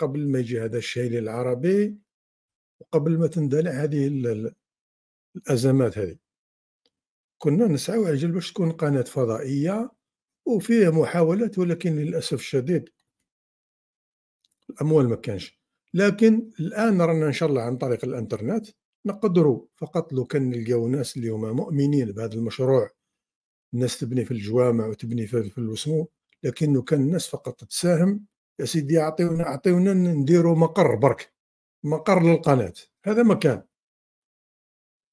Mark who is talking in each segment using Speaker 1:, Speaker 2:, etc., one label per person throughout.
Speaker 1: قبل ما يجي هذا الشيء للعربي وقبل ما تندلع هذه الازمات هذه كنا نسعى عجل باش تكون قناه فضائيه وفيها محاولات ولكن للاسف الشديد الاموال ما كانش لكن الان رانا ان شاء الله عن طريق الانترنت نقدروا فقط لو كان نلقاو ناس اللي هما مؤمنين بهذا المشروع الناس تبني في الجوامع وتبني في الوسمو لكن لو كان الناس فقط تساهم يا سيدي اعطيونا اعطيونا نديروا مقر برك مقر للقناه هذا مكان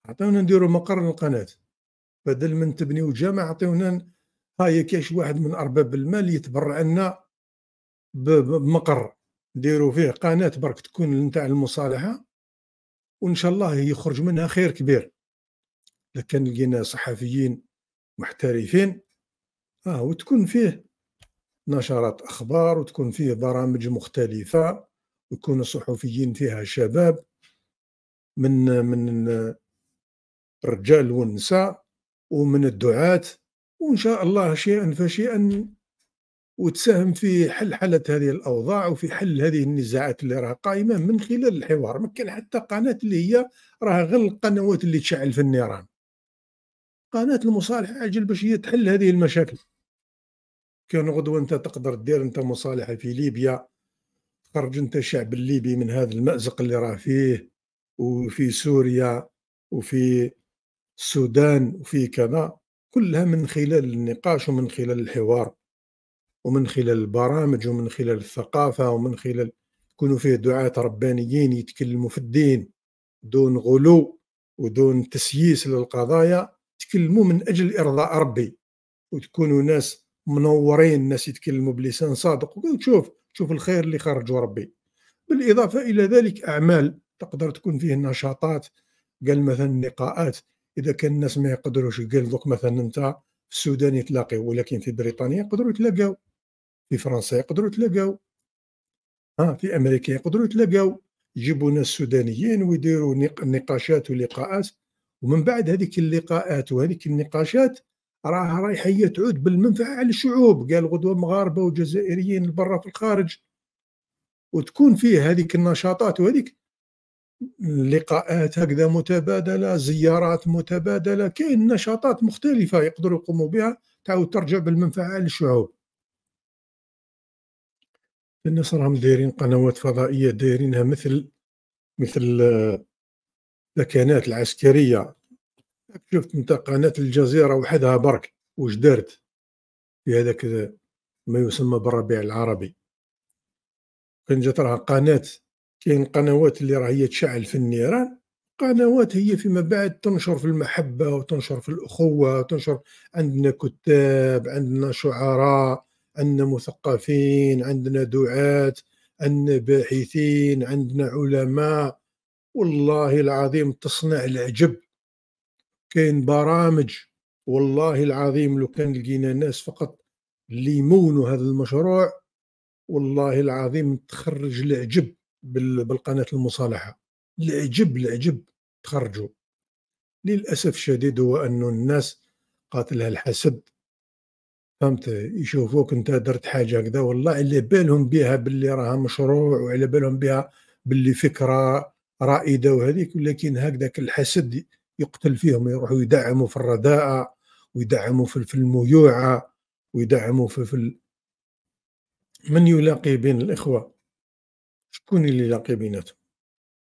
Speaker 1: اعطيونا نديروا مقر للقناه بدل من تبنيو جامع اعطيونا هاي كاش واحد من ارباب المال يتبرع لنا بمقر نديروا فيه قناه برك تكون نتاع المصالحه وان شاء الله يخرج منها خير كبير لكن لقينا صحفيين محترفين اه وتكون فيه نشرات اخبار وتكون فيه برامج مختلفه ويكون صحفيين فيها شباب من من الرجال والنساء ومن الدعاة وان شاء الله شيئا فشيئا وتساهم في حل حالة هذه الأوضاع وفي حل هذه النزاعات اللي راها قائمة من خلال الحوار ما كان حتى قناة اللي هي راها غير القنوات اللي تشعل في النيران قناة المصالحة أجل باش هي تحل هذه المشاكل كان غدوه انت تقدر دير انت مصالحه في ليبيا تخرج انت الشعب الليبي من هذا المازق اللي راه فيه وفي سوريا وفي السودان وفي كذا كلها من خلال النقاش ومن خلال الحوار ومن خلال البرامج ومن خلال الثقافه ومن خلال يكونوا فيه دعاة ربانيين يتكلموا في الدين دون غلو ودون تسييس للقضايا تكلموا من اجل ارضاء ربي وتكونوا ناس منورين الناس يتكلموا بلسان صادق وشوف تشوف الخير اللي خرجوا ربي بالاضافه الى ذلك اعمال تقدر تكون فيه نشاطات قال مثلا لقاءات اذا كان الناس ما يقدروش قال دوك مثلا انت في السودان يتلاقيو ولكن في بريطانيا يقدروا يتلاقاو في فرنسا يقدروا يتلاقاو ها في امريكا يقدروا يتلاقاو يجيبوا ناس سودانيين ويديروا نقاشات ولقاءات ومن بعد هذيك اللقاءات وهذيك النقاشات راها رايحه تعود بالمنفعه على الشعوب قال غدوه مغاربه وجزائريين برا في الخارج وتكون فيه هذيك النشاطات وهذيك لقاءات هكذا متبادله زيارات متبادله كاين نشاطات مختلفه يقدروا يقوموا بها تعاود ترجع بالمنفعه على الشعوب الناس راهم دايرين قنوات فضائيه دايرينها مثل مثل آه، الكانات العسكريه شفت انت قناه الجزيره وحدها برك واش دارت في هذاك ما يسمى بالربيع العربي كان جات راها قناه كاين قنوات اللي راه هي تشعل في النيران قنوات هي فيما بعد تنشر في المحبه وتنشر في الاخوه وتنشر عندنا كتاب عندنا شعراء عندنا مثقفين عندنا دعاه عندنا باحثين عندنا علماء والله العظيم تصنع العجب كاين برامج والله العظيم لو كان لقينا ناس فقط اللي يمونوا هذا المشروع والله العظيم تخرج العجب بالقناه المصالحه العجب العجب تخرجوا للاسف الشديد هو أن الناس قاتلها الحسد فهمت يشوفوك انت درت حاجه كذا والله على بالهم بها باللي راها مشروع وعلى بالهم بها باللي فكره رائده وهذيك ولكن هكذاك الحسد يقتل فيهم يروحوا يدعموا في الرداءة ويدعموا في الميوعة ويدعموا في, في من يلاقي بين الإخوة شكون اللي يلاقي بيناتهم